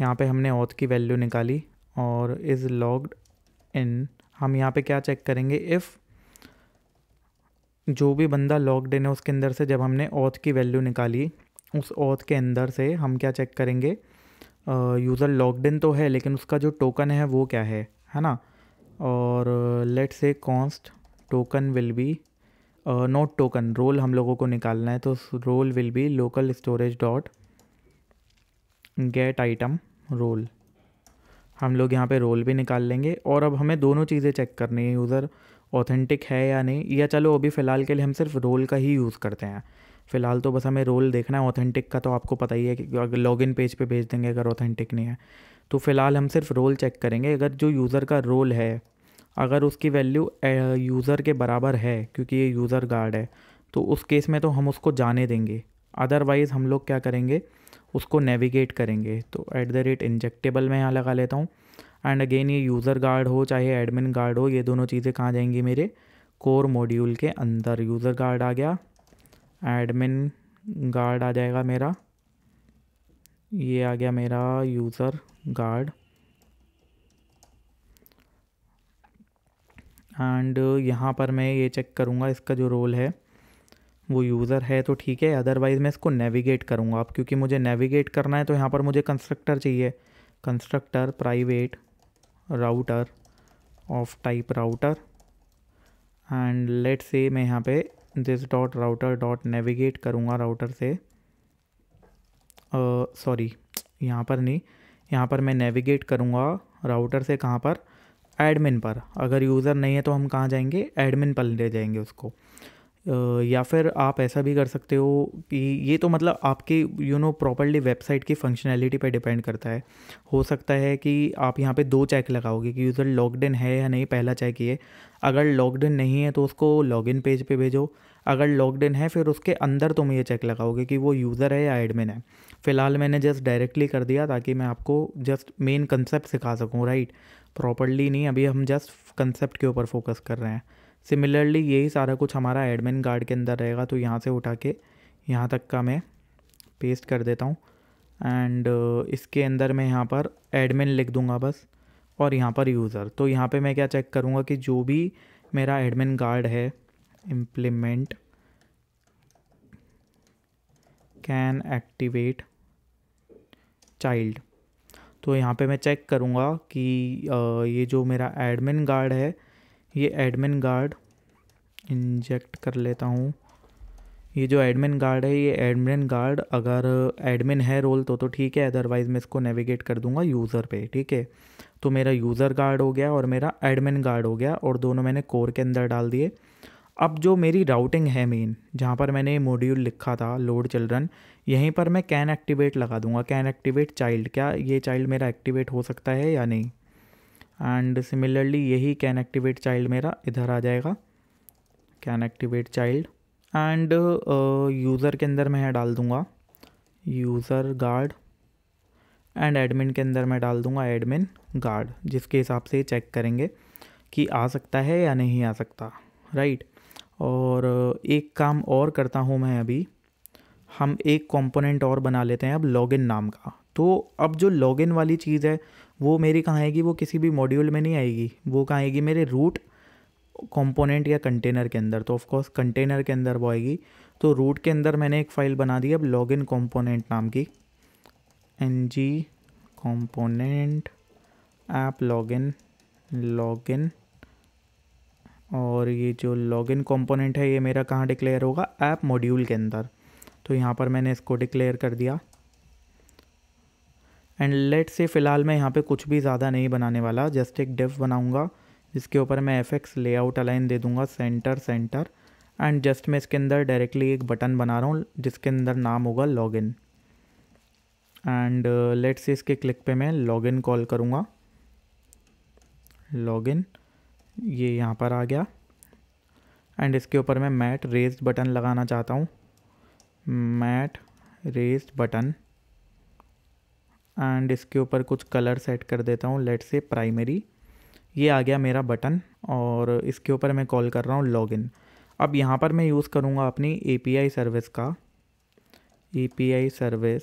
यहाँ पे हमने ऑथ की वैल्यू निकाली और इज़ लॉग्ड इन हम यहाँ पे क्या चेक करेंगे इफ़ जो भी बंदा लॉकड इन है उसके अंदर से जब हमने ऑथ की वैल्यू निकाली उस ऑथ के अंदर से हम क्या चेक करेंगे यूज़र लॉकड इन तो है लेकिन उसका जो टोकन है वो क्या है है ना और let's say const token will be not token role हम लोगों को निकालना है तो role will be local storage dot get item role हम लोग यहाँ पे रोल भी निकाल लेंगे और अब हमें दोनों चीज़ें चेक करनी है यूज़र ऑथेंटिक है या नहीं या चलो अभी फ़िलहाल के लिए हम सिर्फ रोल का ही यूज़ करते हैं फ़िलहाल तो बस हमें रोल देखना है ऑथेंटिक का तो आपको पता ही है कि लॉगिन पेज पे भेज देंगे अगर ऑथेंटिक नहीं है तो फ़िलहाल हम सिर्फ रोल चेक करेंगे अगर जो यूज़र का रोल है अगर उसकी वैल्यू यूज़र के बराबर है क्योंकि ये यूज़र गार्ड है तो उस केस में तो हम उसको जाने देंगे अदरवाइज़ हम लोग क्या करेंगे उसको नेविगेट करेंगे तो ऐट द रेट इंजेक्टेबल मैं यहाँ लगा लेता हूँ एंड अगेन ये यूज़र गार्ड हो चाहे एडमिन गार्ड हो ये दोनों चीज़ें कहाँ जाएंगी मेरे कोर मॉड्यूल के अंदर यूज़र गार्ड आ गया एडमिन गार्ड आ जाएगा मेरा ये आ गया मेरा यूज़र गार्ड एंड यहाँ पर मैं ये चेक करूँगा इसका जो रोल है वो यूज़र है तो ठीक है अदरवाइज़ मैं इसको नेविगेट करूँगा अब क्योंकि मुझे नेविगेट करना है तो यहाँ पर मुझे कंस्ट्रक्टर चाहिए constructor private router of type router and let's say मैं यहाँ पे this dot router dot navigate करूँगा राउटर से सॉरी sorry यहाँ पर नहीं यहाँ पर मैं नेविगेट करूँगा राउटर से कहाँ पर एडमिन पर अगर यूज़र नहीं है तो हम कहाँ जाएंगे एडमिन पर ले जाएंगे उसको या फिर आप ऐसा भी कर सकते हो कि ये तो मतलब आपके यू नो प्रॉपरली वेबसाइट की फंक्शनैलिटी पर डिपेंड करता है हो सकता है कि आप यहाँ पे दो चेक लगाओगे कि यूज़र लॉगड इन है या नहीं पहला चेक ये अगर लॉगड इन नहीं है तो उसको लॉगिन पेज पे भेजो अगर लॉगड इन है फिर उसके अंदर तुम ये चेक लगाओगे कि वो यूज़र है या एडमिन है फ़िलहाल मैंने जस्ट डायरेक्टली कर दिया ताकि मैं आपको जस्ट मेन कंसेप्ट सिखा सकूँ राइट प्रॉपरली नहीं अभी हम जस्ट कंसेप्ट के ऊपर फोकस कर रहे हैं सिमिलरली यही सारा कुछ हमारा एडमिन कार्ड के अंदर रहेगा तो यहाँ से उठा के यहाँ तक का मैं पेस्ट कर देता हूँ एंड uh, इसके अंदर मैं यहाँ पर एडमिन लिख दूँगा बस और यहाँ पर यूज़र तो यहाँ पे मैं क्या चेक करूँगा कि जो भी मेरा एडमिन कार्ड है इम्प्लीमेंट कैन एक्टिवेट चाइल्ड तो यहाँ पे मैं चेक करूँगा कि uh, ये जो मेरा एडमिन गार्ड है ये एडमिन गार्ड इंजेक्ट कर लेता हूँ ये जो एडमिन गार्ड है ये एडमिन गार्ड अगर एडमिन है रोल तो तो ठीक है अदरवाइज़ मैं इसको नेविगेट कर दूंगा यूज़र पे ठीक है तो मेरा यूज़र गार्ड हो गया और मेरा एडमिन गार्ड हो गया और दोनों मैंने कोर के अंदर डाल दिए अब जो मेरी राउटिंग है मेन जहाँ पर मैंने ये मॉड्यूल लिखा था लोड चिल्ड्रन यहीं पर मैं कैन एक्टिवेट लगा दूंगा कैन एक्टिवेट चाइल्ड क्या ये चाइल्ड मेरा एक्टिवेट हो सकता है या नहीं एंड सिमिलरली यही कैन एक्टिवेट चाइल्ड मेरा इधर आ जाएगा can activate child and user के अंदर मैं डाल दूंगा यूज़र गार्ड एंड एडमिन के अंदर मैं डाल दूंगा एडमिन गार्ड जिसके हिसाब से चेक करेंगे कि आ सकता है या नहीं आ सकता राइट और uh, एक काम और करता हूँ मैं अभी हम एक कंपोनेंट और बना लेते हैं अब लॉगिन नाम का तो अब जो लॉगिन वाली चीज़ है वो मेरी कहाँ आएगी वो किसी भी मॉड्यूल में नहीं आएगी वो कहाँ आएगी मेरे रूट कंपोनेंट या कंटेनर के अंदर तो ऑफकोर्स कंटेनर के अंदर वो आएगी तो रूट के अंदर मैंने एक फ़ाइल बना दी अब लॉग इन कॉम्पोनेंट नाम की N G component app login login और ये जो लॉग इन कॉम्पोनेंट है ये मेरा कहाँ डिक्लेयर होगा ऐप मॉड्यूल के अंदर तो यहाँ पर मैंने इसको डिक्लेयर कर दिया एंड लेट से फ़िलहाल मैं यहाँ पे कुछ भी ज़्यादा नहीं बनाने वाला जस्ट एक डेफ बनाऊँगा जिसके ऊपर मैं एफ एक्स लेआउट अलाइन दे दूँगा सेंटर सेंटर एंड जस्ट मैं इसके अंदर डायरेक्टली एक बटन बना रहा हूँ जिसके अंदर नाम होगा इन एंड लेट से इसके क्लिक पर मैं इन कॉल करूँगा लॉगिन ये यहाँ पर आ गया एंड इसके ऊपर मैं मैट रेस्ड बटन लगाना चाहता हूँ मैट रेस्ड बटन एंड इसके ऊपर कुछ कलर सेट कर देता हूँ लेट से प्राइमरी ये आ गया मेरा बटन और इसके ऊपर मैं कॉल कर रहा हूँ लॉगिन अब यहाँ पर मैं यूज़ करूँगा अपनी ए सर्विस का ए सर्विस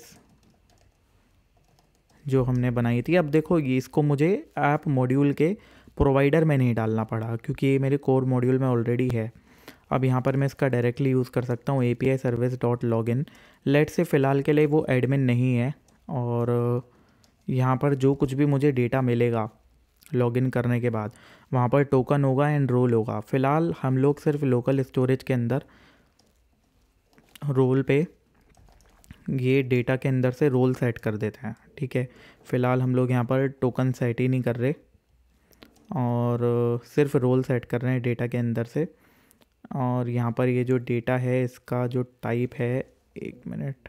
जो हमने बनाई थी अब देखो ये इसको मुझे ऐप मॉड्यूल के प्रोवाइडर में नहीं डालना पड़ा क्योंकि ये मेरे कोर मॉड्यूल में ऑलरेडी है अब यहाँ पर मैं इसका डायरेक्टली यूज़ कर सकता हूँ A P I service dot login let's say फ़िलहाल के लिए वो एडमिन नहीं है और यहाँ पर जो कुछ भी मुझे डेटा मिलेगा लॉगिन करने के बाद वहाँ पर टोकन होगा एंड रोल होगा फ़िलहाल हम लोग सिर्फ लोकल स्टोरेज के अंदर रोल पे ये डेटा के अंदर से रोल सेट कर देते हैं ठीक है फ़िलहाल हम लोग यहाँ पर टोकन सेट ही नहीं कर रहे और सिर्फ रोल सेट कर रहे हैं डेटा के अंदर से और यहाँ पर ये जो डेटा है इसका जो टाइप है एक मिनट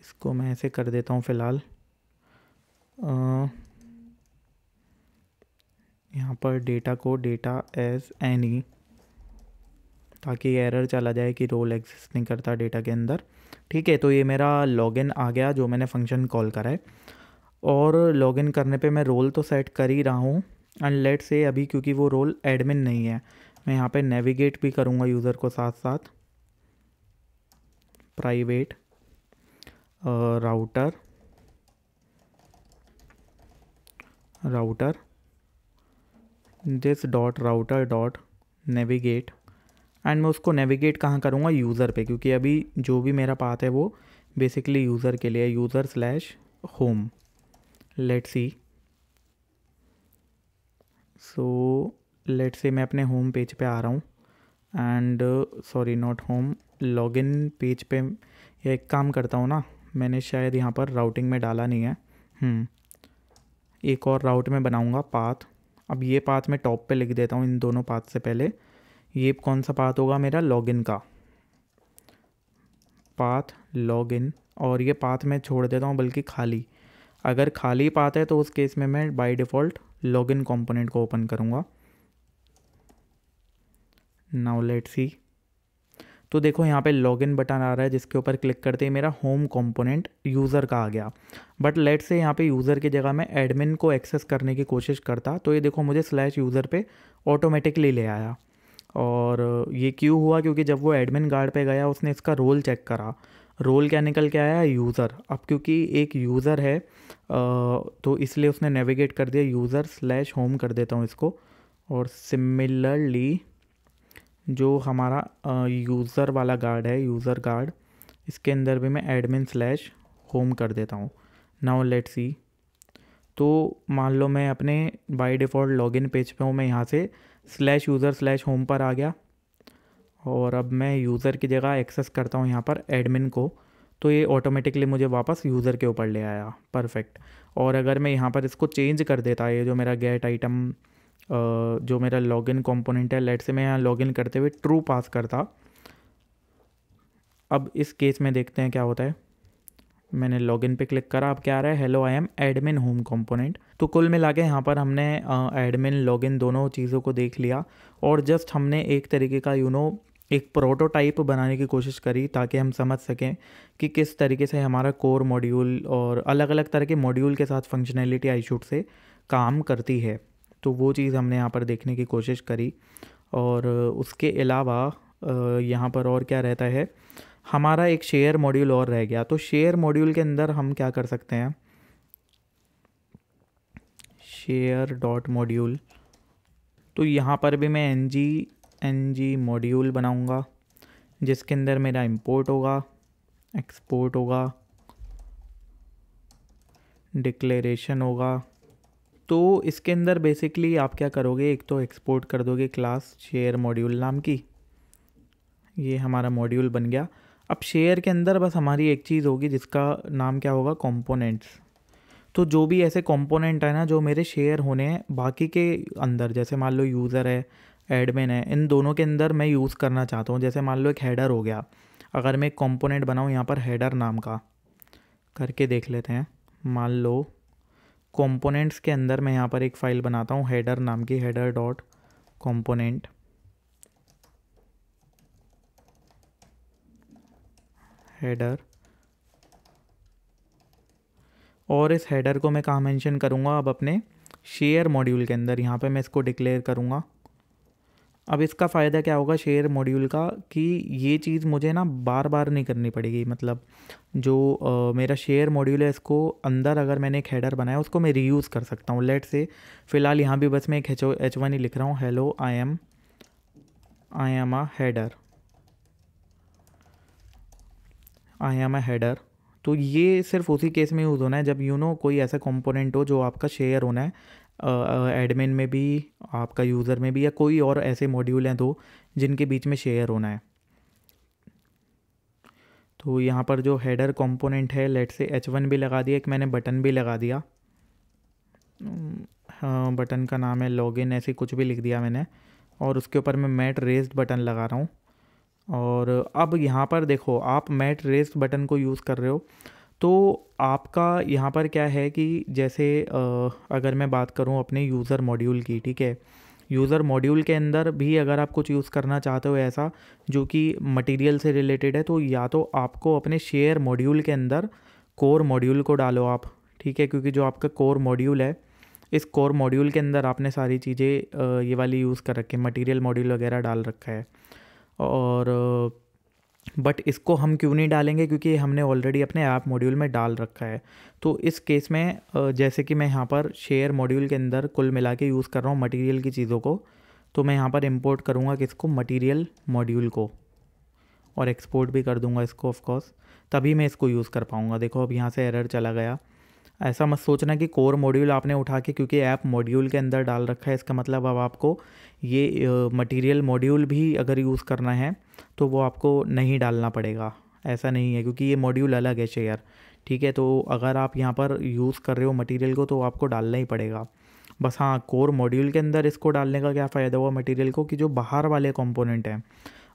इसको मैं ऐसे कर देता हूँ फ़िलहाल यहाँ पर डेटा को डेटा एज एनी ताकि एरर चला जाए कि रोल एग्जिस्ट नहीं करता डेटा के अंदर ठीक है तो ये मेरा लॉगिन आ गया जो मैंने फंक्शन कॉल करा है और लॉगिन करने पे मैं रोल तो सेट कर ही रहा हूँ एंड लेट से अभी क्योंकि वो रोल एडमिन नहीं है मैं यहाँ पे नेविगेट भी करूँगा यूज़र को साथ साथ private router router this dot router dot navigate and मैं उसको नेविगेट कहाँ करूँगा यूज़र पे क्योंकि अभी जो भी मेरा पाथ है वो बेसिकली यूज़र के लिए user slash home let's see so late say मैं अपने होम पेज पे आ रहा हूँ and sorry not home login page पे एक काम करता हूँ ना मैंने शायद यहाँ पर राउटिंग में डाला नहीं है हम्म, एक और राउट में बनाऊँगा पाथ अब ये पाथ मैं टॉप पे लिख देता हूँ इन दोनों पाथ से पहले ये कौन सा पाथ होगा मेरा लॉगिन का पाथ लॉगिन और ये पाथ मैं छोड़ देता हूँ बल्कि खाली अगर खाली पाथ है तो उस केस में मैं बाय डिफ़ॉल्ट लॉगिन कंपोनेंट को ओपन करूँगा नाउ लेट सी तो देखो यहाँ पे लॉगिन बटन आ रहा है जिसके ऊपर क्लिक करते ही मेरा होम कंपोनेंट यूज़र का आ गया बट लेट से यहाँ पे यूज़र की जगह मैं एडमिन को एक्सेस करने की कोशिश करता तो ये देखो मुझे स्लैश यूज़र पे ऑटोमेटिकली ले आया और ये क्यों हुआ क्योंकि जब वो एडमिन गार्ड पर गया उसने इसका रोल चेक करा रोल क्या निकल के आया यूज़र अब क्योंकि एक यूज़र है तो इसलिए उसने नेविगेट कर दिया यूज़र स्लैश होम कर देता हूँ इसको और सिमिलरली जो हमारा यूज़र वाला गार्ड है यूज़र गार्ड इसके अंदर भी मैं एडमिन स्लैश होम कर देता हूँ नाउ लेट सी तो मान लो मैं अपने बाय डिफ़ॉल्ट लॉगिन पेज पे हूँ मैं यहाँ से स्लैश यूज़र स्लैश होम पर आ गया और अब मैं यूज़र की जगह एक्सेस करता हूँ यहाँ पर एडमिन को तो ये ऑटोमेटिकली मुझे वापस यूज़र के ऊपर ले आया परफेक्ट और अगर मैं यहाँ पर इसको चेंज कर देता ये जो मेरा गेट आइटम जो मेरा लॉगिन कंपोनेंट है लेट से मैं यहाँ लॉगिन करते हुए ट्रू पास करता अब इस केस में देखते हैं क्या होता है मैंने लॉगिन पे क्लिक करा अब क्या आ रहा है hello I am admin home component तो कुल मिला के यहाँ पर हमने एडमिन लॉगिन दोनों चीज़ों को देख लिया और जस्ट हमने एक तरीके का यू you नो know, एक प्रोटोटाइप बनाने की कोशिश करी ताकि हम समझ सकें कि किस तरीके से हमारा कोर मॉड्यूल और अलग अलग तरह के मॉड्यूल के साथ फंक्शनैलिटी आई शूट से काम करती है तो वो चीज़ हमने यहाँ पर देखने की कोशिश करी और उसके अलावा यहाँ पर और क्या रहता है हमारा एक शेयर मॉड्यूल और रह गया तो शेयर मॉड्यूल के अंदर हम क्या कर सकते हैं शेयर डॉट मॉड्यूल तो यहाँ पर भी मैं N G N G module बनाऊँगा जिसके अंदर मेरा इम्पोर्ट होगा एक्सपोर्ट होगा डिक्लेरेशन होगा तो इसके अंदर बेसिकली आप क्या करोगे एक तो एक्सपोर्ट कर दोगे क्लास शेयर मॉड्यूल नाम की ये हमारा मॉड्यूल बन गया अब शेयर के अंदर बस हमारी एक चीज़ होगी जिसका नाम क्या होगा कॉम्पोनेंट्स तो जो भी ऐसे कॉम्पोनेंट है ना जो मेरे शेयर होने हैं बाकी के अंदर जैसे मान लो यूज़र है एडमिन है इन दोनों के अंदर मैं यूज़ करना चाहता हूँ जैसे मान लो एक हेडर हो गया अगर मैं एक कॉम्पोनेंट बनाऊँ यहाँ पर हेडर नाम का करके देख लेते हैं मान लो कंपोनेंट्स के अंदर मैं यहाँ पर एक फ़ाइल बनाता हूँ हेडर नाम की हेडर डॉट कॉम्पोनेंट हेडर और इस हेडर को मैं कहाँ मेंशन करूँगा अब अपने शेयर मॉड्यूल के अंदर यहाँ पे मैं इसको डिक्लेयर करूँगा अब इसका फ़ायदा क्या होगा शेयर मॉड्यूल का कि ये चीज़ मुझे ना बार बार नहीं करनी पड़ेगी मतलब जो आ, मेरा शेयर मॉड्यूल है इसको अंदर अगर मैंने एक हेडर बनाया उसको मैं रीयूज़ कर सकता हूँ लेट से फ़िलहाल यहाँ भी बस मैं एक एच वन ही लिख रहा हूँ hello I am I am a header I am a header तो ये सिर्फ उसी केस में यूज़ होना है जब यू you नो know, कोई ऐसा कंपोनेंट हो जो आपका शेयर होना है एडमिन में भी आपका यूज़र में भी या कोई और ऐसे मॉड्यूल हैं दो जिनके बीच में शेयर होना है तो यहाँ पर जो हेडर कंपोनेंट है लेट से एच वन भी लगा दिया एक मैंने बटन भी लगा दिया हम्म, हाँ, बटन का नाम है लॉगिन ऐसे कुछ भी लिख दिया मैंने और उसके ऊपर मैं मैट रेस्ड बटन लगा रहा हूँ और अब यहाँ पर देखो आप मैट रेस्ड बटन को यूज़ कर रहे हो तो आपका यहाँ पर क्या है कि जैसे अगर मैं बात करूँ अपने यूज़र मॉड्यूल की ठीक है यूज़र मॉड्यूल के अंदर भी अगर आप कुछ यूज़ करना चाहते हो ऐसा जो कि मटेरियल से रिलेटेड है तो या तो आपको अपने शेयर मॉड्यूल के अंदर कोर मॉड्यूल को डालो आप ठीक है क्योंकि जो आपका कोर मॉड्यूल है इस कोर मॉड्यूल के अंदर आपने सारी चीज़ें ये वाली यूज़ कर रखी है मटीरियल मॉड्यूल वगैरह डाल रखा है और बट इसको हम क्यों नहीं डालेंगे क्योंकि हमने ऑलरेडी अपने ऐप मॉड्यूल में डाल रखा है तो इस केस में जैसे कि मैं यहाँ पर शेयर मॉड्यूल के अंदर कुल मिला के यूज़ कर रहा हूँ मटेरियल की चीज़ों को तो मैं यहाँ पर इंपोर्ट करूँगा किसको मटेरियल मॉड्यूल को और एक्सपोर्ट भी कर दूँगा इसको ऑफकोर्स तभी मैं इसको यूज़ कर पाऊँगा देखो अब यहाँ से एरर चला गया ऐसा मत सोचना कि कोर मॉड्यूल आपने उठा के क्योंकि ऐप मॉड्यूल के अंदर डाल रखा है इसका मतलब अब आपको ये मटेरियल मॉड्यूल भी अगर यूज़ करना है तो वो आपको नहीं डालना पड़ेगा ऐसा नहीं है क्योंकि ये मॉड्यूल अलग है शेयर ठीक है तो अगर आप यहाँ पर यूज़ कर रहे हो मटेरियल को तो आपको डालना ही पड़ेगा बस हाँ कोर मॉड्यूल के अंदर इसको डालने का क्या फ़ायदा हुआ मटेरियल को कि जो बाहर वाले कंपोनेंट हैं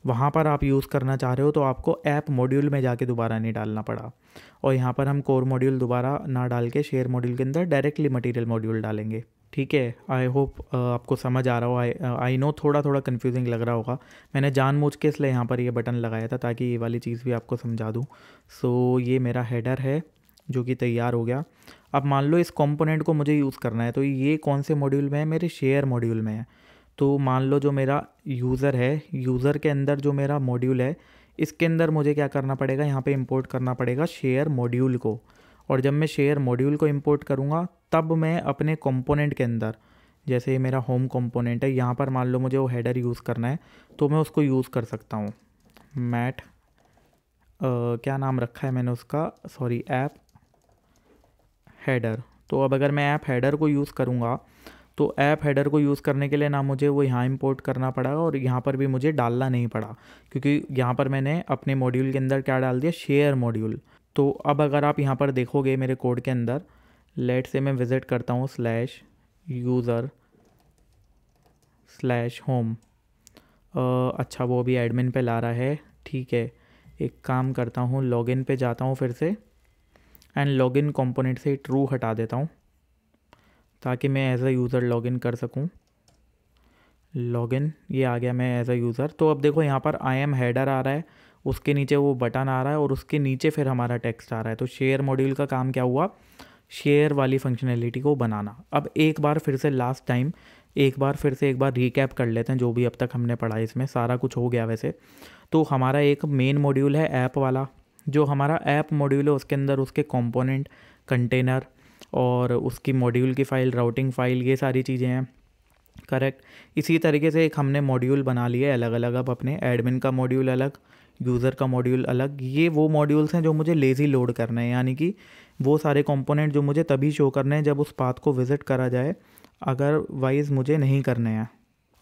वहाँ पर आप यूज़ करना चाह रहे हो तो आपको ऐप मॉड्यूल में जाके दोबारा नहीं डालना पड़ा और यहाँ पर हम कोर मॉड्यूल दोबारा ना डाल के शेयर मॉड्यूल के अंदर डायरेक्टली मटेरियल मॉड्यूल डालेंगे ठीक है आई होप आपको समझ आ रहा हो आई आई नो थोड़ा थोड़ा कन्फ्यूजिंग लग रहा होगा मैंने जानबूझ के इसलिए यहाँ पर ये बटन लगाया था ताकि ये वाली चीज़ भी आपको समझा दूँ सो so, ये मेरा हेडर है जो कि तैयार हो गया अब मान लो इस कंपोनेंट को मुझे यूज़ करना है तो ये कौन से मॉड्यूल में है मेरे शेयर मॉड्यूल में है तो मान लो जो मेरा यूज़र है यूज़र के अंदर जो मेरा मॉड्यूल है इसके अंदर मुझे क्या करना पड़ेगा यहाँ पे इंपोर्ट करना पड़ेगा शेयर मॉड्यूल को और जब मैं शेयर मॉड्यूल को इंपोर्ट करूँगा तब मैं अपने कंपोनेंट के अंदर जैसे ये मेरा होम कंपोनेंट है यहाँ पर मान लो मुझे वो हेडर यूज़ करना है तो मैं उसको यूज़ कर सकता हूँ मैट क्या नाम रखा है मैंने उसका सॉरी ऐप हेडर तो अब अगर मैं ऐप हेडर को यूज़ करूँगा तो ऐप हेडर को यूज़ करने के लिए ना मुझे वो यहाँ इंपोर्ट करना पड़ा और यहाँ पर भी मुझे डालना नहीं पड़ा क्योंकि यहाँ पर मैंने अपने मॉड्यूल के अंदर क्या डाल दिया शेयर मॉड्यूल तो अब अगर आप यहाँ पर देखोगे मेरे कोड के अंदर लेट से मैं विज़िट करता हूँ स्लैश यूज़र स्लैश होम अच्छा वो भी एडमिन पे ला रहा है ठीक है एक काम करता हूँ लॉगिन पे जाता हूँ फिर से एंड लॉगिन कंपोनेंट से ट्रू हटा देता हूँ ताकि मैं एज अ यूज़र लॉगिन कर सकूं लॉगिन ये आ गया मैं एज अ यूज़र तो अब देखो यहाँ पर आई एम हेडर आ रहा है उसके नीचे वो बटन आ रहा है और उसके नीचे फिर हमारा टेक्स्ट आ रहा है तो शेयर मॉड्यूल का काम क्या हुआ शेयर वाली फंक्शनैलिटी को बनाना अब एक बार फिर से लास्ट टाइम एक बार फिर से एक बार रिकैप कर लेते हैं जो भी अब तक हमने पढ़ा इसमें सारा कुछ हो गया वैसे तो हमारा एक मेन मॉड्यूल है ऐप वाला जो हमारा ऐप मॉड्यूल है उसके अंदर उसके कंपोनेंट कंटेनर और उसकी मॉड्यूल की फ़ाइल राउटिंग फ़ाइल ये सारी चीज़ें हैं करेक्ट इसी तरीके से एक हमने मॉड्यूल बना लिए अलग अलग अब अपने एडमिन का मॉड्यूल अलग यूज़र का मॉड्यूल अलग ये वो मॉड्यूल्स हैं जो मुझे लेज़ी लोड करने हैं यानी कि वो सारे कंपोनेंट जो मुझे तभी शो करने हैं जब उस पाथ को विज़िट करा जाए अगर वाइज मुझे नहीं करने हैं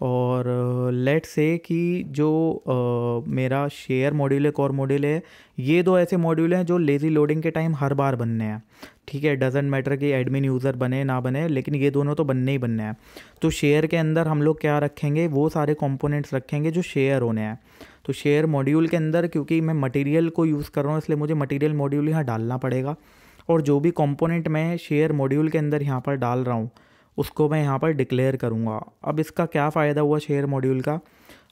और लेट uh, से कि जो आ, uh, मेरा शेयर मॉड्यूल है कोर मॉड्यूल है ये दो ऐसे मॉड्यूल हैं जो लेज़ी लोडिंग के टाइम हर बार बनने हैं ठीक है डजेंट मैटर कि एडमिन यूज़र बने ना बने लेकिन ये दोनों तो बनने ही बनने हैं तो शेयर के अंदर हम लोग क्या रखेंगे वो सारे कंपोनेंट्स रखेंगे जो शेयर होने हैं तो शेयर मॉड्यूल के अंदर क्योंकि मैं मटेरियल को यूज़ कर रहा हूँ इसलिए मुझे मटेरियल मॉड्यूल यहाँ डालना पड़ेगा और जो भी कंपोनेंट मैं शेयर मॉड्यूल के अंदर यहाँ पर डाल रहा हूँ उसको मैं यहाँ पर डिक्लेयर करूँगा अब इसका क्या फ़ायदा हुआ शेयर मॉड्यूल का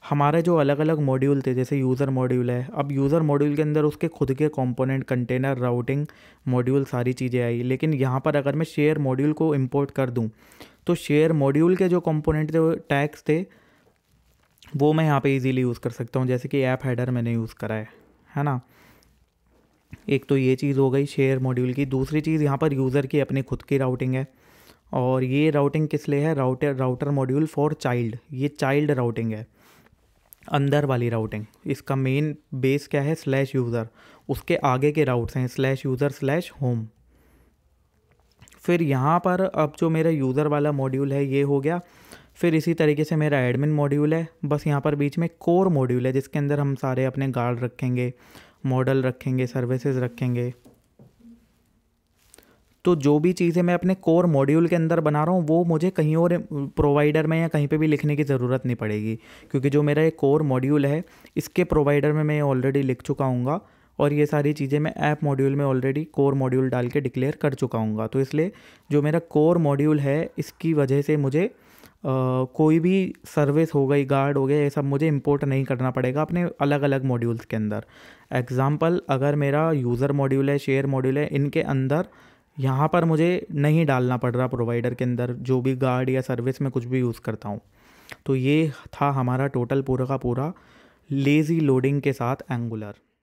हमारे जो अलग अलग मॉड्यूल थे जैसे यूज़र मॉड्यूल है अब यूज़र मॉड्यूल के अंदर उसके खुद के कंपोनेंट कंटेनर राउटिंग मॉड्यूल सारी चीज़ें आई लेकिन यहाँ पर अगर मैं शेयर मॉड्यूल को इम्पोर्ट कर दूँ तो शेयर मॉड्यूल के जो कंपोनेंट थे टैक्स थे वो मैं यहाँ पे इजीली यूज़ कर सकता हूँ जैसे कि ऐप हेडर मैंने यूज़ करा है है ना एक तो ये चीज़ हो गई शेयर मॉड्यूल की दूसरी चीज़ यहाँ पर यूज़र की अपनी खुद की राउटिंग है और ये राउटिंग किस लिए है router router module for child ये चाइल्ड राउटिंग है अंदर वाली राउटिंग इसका मेन बेस क्या है स्लैश यूज़र उसके आगे के राउट्स हैं स्लैश यूज़र स्लैश होम फिर यहाँ पर अब जो मेरा यूज़र वाला मॉड्यूल है ये हो गया फिर इसी तरीके से मेरा एडमिन मॉड्यूल है बस यहाँ पर बीच में कोर मॉड्यूल है जिसके अंदर हम सारे अपने गार्ड रखेंगे मॉडल रखेंगे सर्विसेज रखेंगे तो जो भी चीज़ें मैं अपने कोर मॉड्यूल के अंदर बना रहा हूँ वो मुझे कहीं और प्रोवाइडर में या कहीं पे भी लिखने की ज़रूरत नहीं पड़ेगी क्योंकि जो मेरा ये कोर मॉड्यूल है इसके प्रोवाइडर में मैं ऑलरेडी लिख चुका हूँ और ये सारी चीज़ें मैं ऐप मॉड्यूल में ऑलरेडी कोर मॉड्यूल डाल के डिक्लेयर कर चुका हूँ तो इसलिए जो मेरा कोर मॉड्यूल है इसकी वजह से मुझे Uh, कोई भी सर्विस हो गई गार्ड हो गया ये सब मुझे इंपोर्ट नहीं करना पड़ेगा अपने अलग अलग मॉड्यूल्स के अंदर एग्ज़ाम्पल अगर मेरा यूज़र मॉड्यूल है शेयर मॉड्यूल है इनके अंदर यहाँ पर मुझे नहीं डालना पड़ रहा प्रोवाइडर के अंदर जो भी गार्ड या सर्विस में कुछ भी यूज़ करता हूँ तो ये था हमारा टोटल पूरा का पूरा लेज़ी लोडिंग के साथ एंगुलर